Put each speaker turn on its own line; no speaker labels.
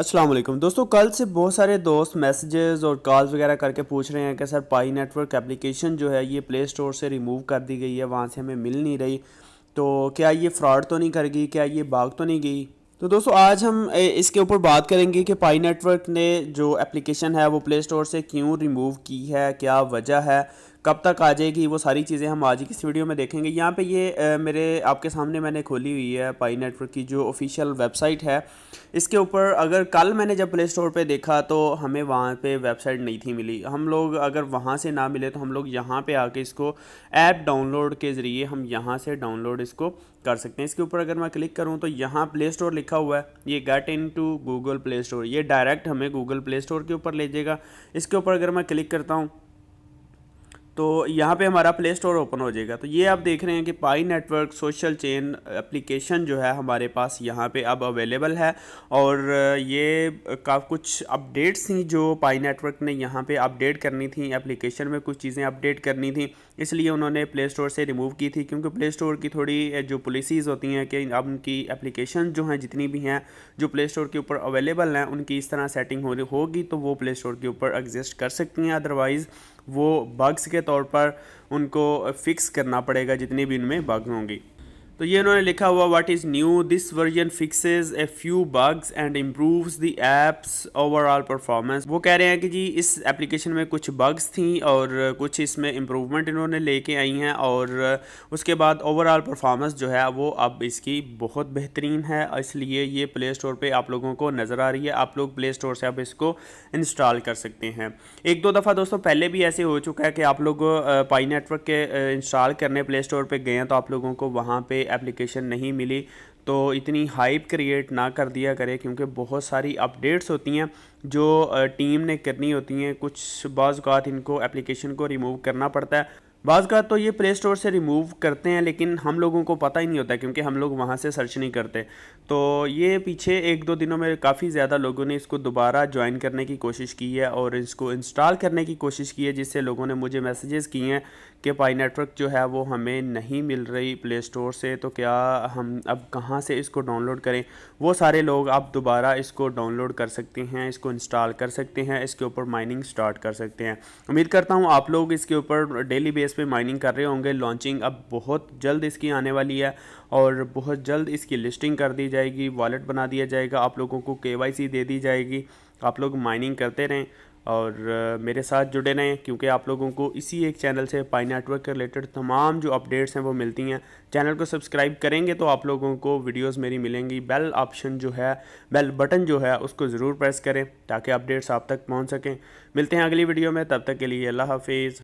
अस्सलाम वालेकुम दोस्तों कल से बहुत सारे दोस्त मैसेजेस और कॉल्स वगैरह करके पूछ रहे हैं कि सर पाई नेटवर्क एप्लीकेशन जो है ये प्ले स्टोर से रिमूव कर दी गई है वहाँ से हमें मिल नहीं रही तो क्या ये फ्रॉड तो नहीं कर गई क्या ये बाग तो नहीं गई तो दोस्तों आज हम इसके ऊपर बात करेंगे कि पाई नेटवर्क ने जो एप्लीकेशन है वो प्ले स्टोर से क्यों रिमूव की है क्या वजह है कब तक आ जाएगी वो सारी चीज़ें हम आज की इस वीडियो में देखेंगे यहाँ पे ये मेरे आपके सामने मैंने खोली हुई है पाई नेटवर्क की जो ऑफिशियल वेबसाइट है इसके ऊपर अगर कल मैंने जब प्ले स्टोर पर देखा तो हमें वहाँ पर वेबसाइट नहीं थी मिली हम लोग अगर वहाँ से ना मिले तो हम लोग यहाँ पर आके इसको ऐप डाउनलोड के ज़रिए हम यहाँ से डाउनलोड इसको कर सकते हैं इसके ऊपर अगर मैं क्लिक करूँ तो यहाँ प्ले स्टोर लिखा हुआ है ये get in to Google Play Store ये डायरेक्ट हमें गूगल प्ले स्टोर के ऊपर ले जाएगा इसके ऊपर अगर मैं क्लिक करता हूँ तो यहाँ पे हमारा प्ले स्टोर ओपन हो जाएगा तो ये आप देख रहे हैं कि Pi network social chain application जो है हमारे पास यहाँ पे अब अवेलेबल है और ये का कुछ अपडेट्स थी जो पाई नेटवर्क ने यहाँ पे अपडेट करनी थी एप्लीकेशन में कुछ चीज़ें अपडेट करनी थी इसलिए उन्होंने प्ले स्टोर से रिमूव की थी क्योंकि प्ले स्टोर की थोड़ी जो पॉलिसीज़ होती हैं कि अब उनकी एप्लीकेशन जो हैं जितनी भी हैं जो प्ले स्टोर के ऊपर अवेलेबल हैं उनकी इस तरह सेटिंग होगी तो वो प्ले स्टोर के ऊपर एग्जिस्ट कर सकती हैं अदरवाइज़ वो बग्स के तौर पर उनको फिक्स करना पड़ेगा जितनी भी उनमें बग होंगी तो ये इन्होंने लिखा हुआ what is new this version fixes a few bugs and improves the app's overall performance वो कह रहे हैं कि जी इस एप्लीकेशन में कुछ बग्स थी और कुछ इसमें इम्प्रूवमेंट इन्होंने लेके आई हैं और उसके बाद ओवरऑल परफॉर्मेंस जो है वो अब इसकी बहुत बेहतरीन है इसलिए ये प्ले स्टोर पर आप लोगों को नज़र आ रही है आप लोग प्ले स्टोर से अब इसको इंस्टॉल कर सकते हैं एक दो दफ़ा दोस्तों पहले भी ऐसे हो चुका है कि आप लोग पाई नेटवर्क के इंस्टॉल करने प्ले स्टोर पर गए हैं तो आप लोगों को वहाँ पर एप्लीकेशन नहीं मिली तो इतनी हाइप क्रिएट ना कर दिया करें क्योंकि बहुत सारी अपडेट्स होती हैं जो टीम ने करनी होती हैं कुछ बाज़ात इनको एप्लीकेशन को रिमूव करना पड़ता है बाज़ का तो ये प्ले स्टोर से रिमूव करते हैं लेकिन हम लोगों को पता ही नहीं होता क्योंकि हम लोग वहाँ से सर्च नहीं करते तो ये पीछे एक दो दिनों में काफ़ी ज़्यादा लोगों ने इसको दोबारा ज्वाइन करने की कोशिश की है और इसको इंस्टॉल करने की कोशिश की है जिससे लोगों ने मुझे मैसेजेस किए हैं कि पाई नेटवर्क जो है वो हमें नहीं मिल रही प्ले स्टोर से तो क्या हम अब कहाँ से इसको डाउनलोड करें वो सारे लोग अब दोबारा इसको डाउनलोड कर सकते हैं इसको इंस्टॉल कर सकते हैं इसके ऊपर माइनिंग स्टार्ट कर सकते हैं उम्मीद करता हूँ आप लोग इसके ऊपर डेली बेस पे माइनिंग कर रहे होंगे लॉन्चिंग अब बहुत जल्द इसकी आने वाली है और बहुत जल्द इसकी लिस्टिंग कर दी जाएगी वॉलेट बना दिया जाएगा आप लोगों को के दे दी जाएगी आप लोग माइनिंग करते रहें और मेरे साथ जुड़े रहें क्योंकि आप लोगों को इसी एक चैनल से पाई नेटवर्क के रिलेटेड तमाम जो अपडेट्स हैं वो मिलती हैं चैनल को सब्सक्राइब करेंगे तो आप लोगों को वीडियोस मेरी मिलेंगी बेल ऑप्शन जो है बेल बटन जो है उसको ज़रूर प्रेस करें ताकि अपडेट्स आप तक पहुंच सकें मिलते हैं अगली वीडियो में तब तक के लिए अल्लाह हाफिज़